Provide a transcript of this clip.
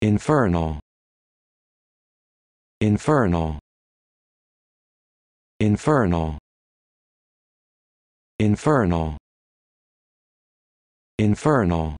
Infernal. Infernal. Infernal. Infernal. Infernal.